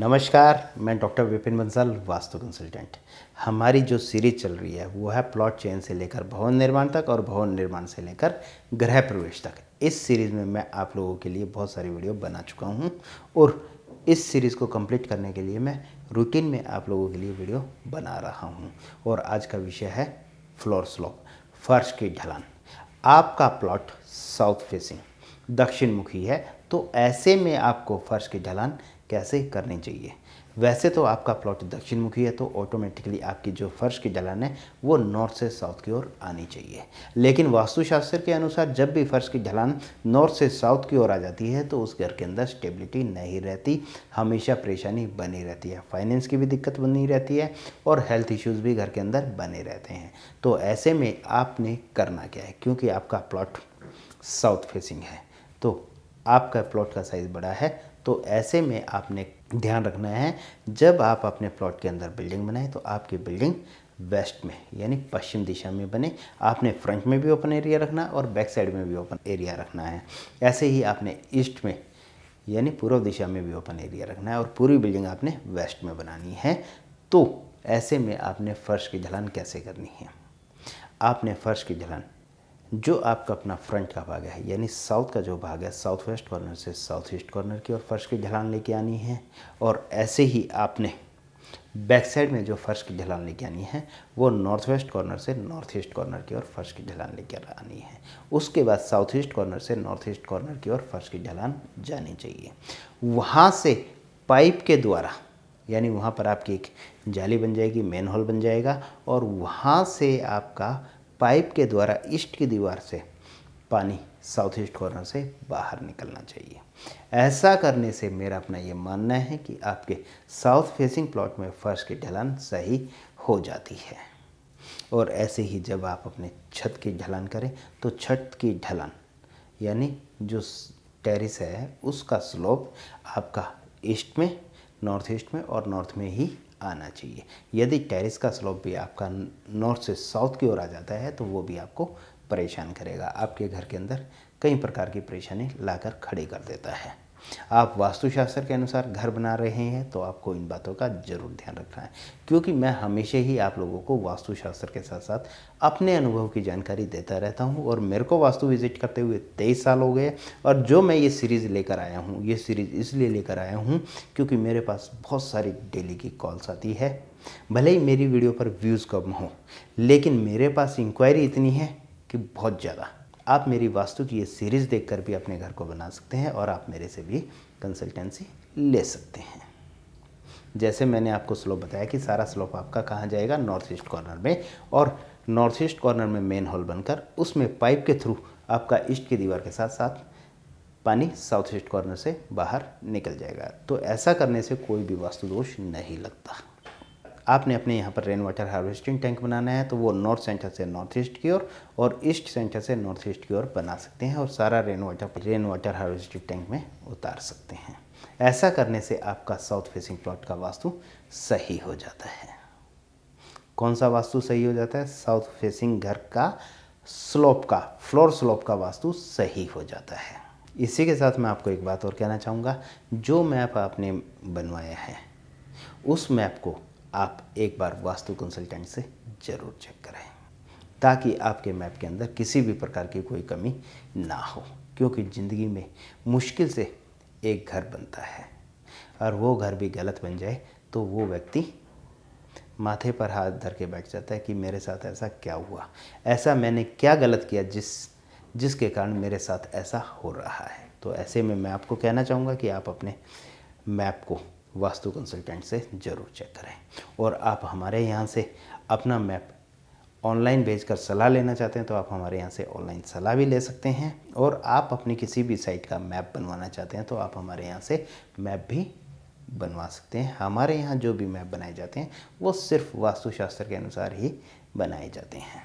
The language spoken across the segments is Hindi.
नमस्कार मैं डॉक्टर विपिन बंसल वास्तु कंसल्टेंट हमारी जो सीरीज चल रही है वो है प्लॉट चेन से लेकर भवन निर्माण तक और भवन निर्माण से लेकर गृह प्रवेश तक इस सीरीज़ में मैं आप लोगों के लिए बहुत सारी वीडियो बना चुका हूँ और इस सीरीज़ को कंप्लीट करने के लिए मैं रूटीन में आप लोगों के लिए वीडियो बना रहा हूँ और आज का विषय है फ्लोर स्लोप फर्श की ढलान आपका प्लॉट साउथ फेसिंग दक्षिण मुखी है तो ऐसे में आपको फर्श की ढलान कैसे करनी चाहिए वैसे तो आपका प्लॉट दक्षिण मुखी है तो ऑटोमेटिकली आपकी जो फर्श की ढलान है वो नॉर्थ से साउथ की ओर आनी चाहिए लेकिन वास्तुशास्त्र के अनुसार जब भी फर्श की ढलान नॉर्थ से साउथ की ओर आ जाती है तो उस घर के अंदर स्टेबिलिटी नहीं रहती हमेशा परेशानी बनी रहती है फाइनेंस की भी दिक्कत बनी रहती है और हेल्थ इश्यूज़ भी घर के अंदर बने रहते हैं तो ऐसे में आपने करना क्या है क्योंकि आपका प्लॉट साउथ फेसिंग है तो आपका प्लॉट का साइज़ बड़ा है तो ऐसे में आपने ध्यान रखना है जब आप अपने प्लॉट के अंदर बिल्डिंग बनाए तो आपकी बिल्डिंग वेस्ट में यानी पश्चिम दिशा में बने आपने फ्रंट में भी ओपन एरिया रखना और बैक साइड में भी ओपन एरिया रखना है ऐसे ही आपने ईस्ट में यानी पूर्व दिशा में भी ओपन एरिया रखना है और पूरी बिल्डिंग आपने वेस्ट में बनानी है तो ऐसे में आपने फर्श की ढलान कैसे करनी है आपने फर्श की ढलान जो आपका अपना फ्रंट का भाग है यानी साउथ का जो भाग है साउथ वेस्ट कॉर्नर से साउथ ईस्ट कॉर्नर की ओर फर्श की ढलान लेके आनी है और ऐसे ही आपने बैक साइड में जो फर्श की ढलान लेके आनी है वो नॉर्थ वेस्ट कॉर्नर से नॉर्थ ईस्ट कॉर्नर की ओर फर्श की ढलान लेके आनी है उसके बाद साउथ ईस्ट कॉर्नर से नॉर्थ ईस्ट कॉर्नर की ओर फर्श की ढलान जानी चाहिए वहाँ से पाइप के द्वारा यानी वहाँ पर आपकी एक जाली बन जाएगी मेन हॉल बन जाएगा और वहाँ से आपका पाइप के द्वारा ईस्ट की दीवार से पानी साउथ ईस्ट कॉर्नर से बाहर निकलना चाहिए ऐसा करने से मेरा अपना ये मानना है कि आपके साउथ फेसिंग प्लॉट में फर्श की ढलान सही हो जाती है और ऐसे ही जब आप अपने छत की ढलान करें तो छत की ढलान यानी जो टेरिस है उसका स्लोप आपका ईस्ट में नॉर्थ ईस्ट में और नॉर्थ में ही आना चाहिए यदि टेरिस का स्लोप भी आपका नॉर्थ से साउथ की ओर आ जाता है तो वो भी आपको परेशान करेगा आपके घर के अंदर कई प्रकार की परेशानी लाकर खड़ी कर देता है आप वास्तुशास्त्र के अनुसार घर बना रहे हैं तो आपको इन बातों का जरूर ध्यान रखना है क्योंकि मैं हमेशा ही आप लोगों को वास्तुशास्त्र के साथ साथ अपने अनुभव की जानकारी देता रहता हूँ और मेरे को वास्तु विजिट करते हुए तेईस साल हो गए और जो मैं ये सीरीज़ लेकर आया हूँ ये सीरीज़ इसलिए लेकर आया हूँ क्योंकि मेरे पास बहुत सारी डेली की कॉल्स आती है भले ही मेरी वीडियो पर व्यूज़ कम हो लेकिन मेरे पास इंक्वायरी इतनी है कि बहुत ज़्यादा आप मेरी वास्तु की ये सीरीज़ देखकर भी अपने घर को बना सकते हैं और आप मेरे से भी कंसल्टेंसी ले सकते हैं जैसे मैंने आपको स्लोप बताया कि सारा स्लोप आपका कहाँ जाएगा नॉर्थ ईस्ट कॉर्नर में और नॉर्थ ईस्ट कॉर्नर में मेन हॉल बनकर उसमें पाइप के थ्रू आपका ईस्ट की दीवार के साथ साथ पानी साउथ ईस्ट कॉर्नर से बाहर निकल जाएगा तो ऐसा करने से कोई भी वास्तु दोष नहीं लगता आपने अपने यहाँ पर रेन वाटर हार्वेस्टिंग टैंक बनाना है तो वो नॉर्थ सेंटर से नॉर्थ ईस्ट की ओर और ईस्ट सेंटर से नॉर्थ ईस्ट की ओर बना सकते हैं और सारा rain water rain water harvesting tank में उतार सकते हैं ऐसा करने से आपका साउथ फेसिंग प्लॉट का वास्तु सही हो जाता है कौन सा वास्तु सही हो जाता है साउथ फेसिंग घर का स्लोप का फ्लोर स्लोप का वास्तु सही हो जाता है इसी के साथ मैं आपको एक बात और कहना चाहूँगा जो मैप आपने बनवाया है उस मैप को आप एक बार वास्तु कंसल्टेंट से ज़रूर चेक कराएं ताकि आपके मैप के अंदर किसी भी प्रकार की कोई कमी ना हो क्योंकि ज़िंदगी में मुश्किल से एक घर बनता है और वो घर भी गलत बन जाए तो वो व्यक्ति माथे पर हाथ धर के बैठ जाता है कि मेरे साथ ऐसा क्या हुआ ऐसा मैंने क्या गलत किया जिस जिसके कारण मेरे साथ ऐसा हो रहा है तो ऐसे में मैं आपको कहना चाहूँगा कि आप अपने मैप को वास्तु कंसल्टेंट से ज़रूर चेक करें और आप हमारे यहाँ से अपना मैप ऑनलाइन भेजकर सलाह लेना चाहते हैं तो आप हमारे यहाँ से ऑनलाइन सलाह भी ले सकते हैं और आप अपनी किसी भी साइट का मैप बनवाना चाहते हैं तो आप हमारे यहाँ से मैप भी बनवा सकते हैं हमारे यहाँ जो भी मैप बनाए जाते हैं वो सिर्फ वास्तुशास्त्र के अनुसार ही बनाए जाते हैं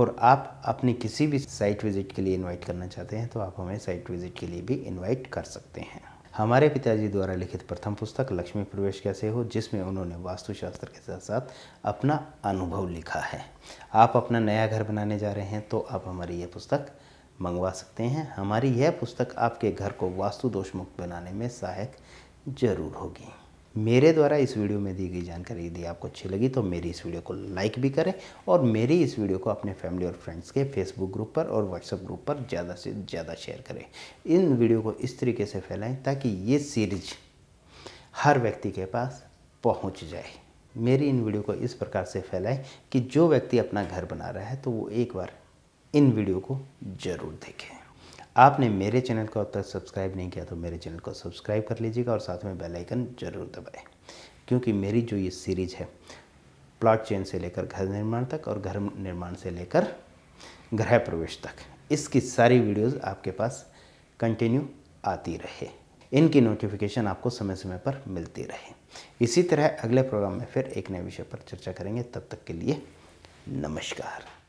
और आप अपनी किसी भी साइट विज़िट के लिए इन्वाइट करना चाहते हैं तो आप हमें साइट विज़िट के लिए भी इन्वाइट कर सकते हैं हमारे पिताजी द्वारा लिखित प्रथम पुस्तक लक्ष्मी प्रवेश कैसे हो जिसमें उन्होंने वास्तुशास्त्र के साथ साथ अपना अनुभव लिखा है आप अपना नया घर बनाने जा रहे हैं तो आप हमारी यह पुस्तक मंगवा सकते हैं हमारी यह पुस्तक आपके घर को वास्तु दोष मुक्त बनाने में सहायक जरूर होगी मेरे द्वारा इस वीडियो में दी गई जानकारी यदि आपको अच्छी लगी तो मेरी इस वीडियो को लाइक भी करें और मेरी इस वीडियो को अपने फैमिली और फ्रेंड्स के फेसबुक ग्रुप पर और व्हाट्सएप ग्रुप पर ज़्यादा से ज़्यादा शेयर करें इन वीडियो को इस तरीके से फैलाएं ताकि ये सीरीज हर व्यक्ति के पास पहुँच जाए मेरी इन वीडियो को इस प्रकार से फैलाएं कि जो व्यक्ति अपना घर बना रहा है तो वो एक बार इन वीडियो को ज़रूर देखें आपने मेरे चैनल को अब तक सब्सक्राइब नहीं किया तो मेरे चैनल को सब्सक्राइब कर लीजिएगा और साथ में बेल आइकन जरूर दबाएं क्योंकि मेरी जो ये सीरीज़ है प्लॉट चेन से लेकर घर निर्माण तक और घर निर्माण से लेकर गृह प्रवेश तक इसकी सारी वीडियोज़ आपके पास कंटिन्यू आती रहे इनकी नोटिफिकेशन आपको समय समय पर मिलती रहे इसी तरह अगले प्रोग्राम में फिर एक नए विषय पर चर्चा करेंगे तब तक के लिए नमस्कार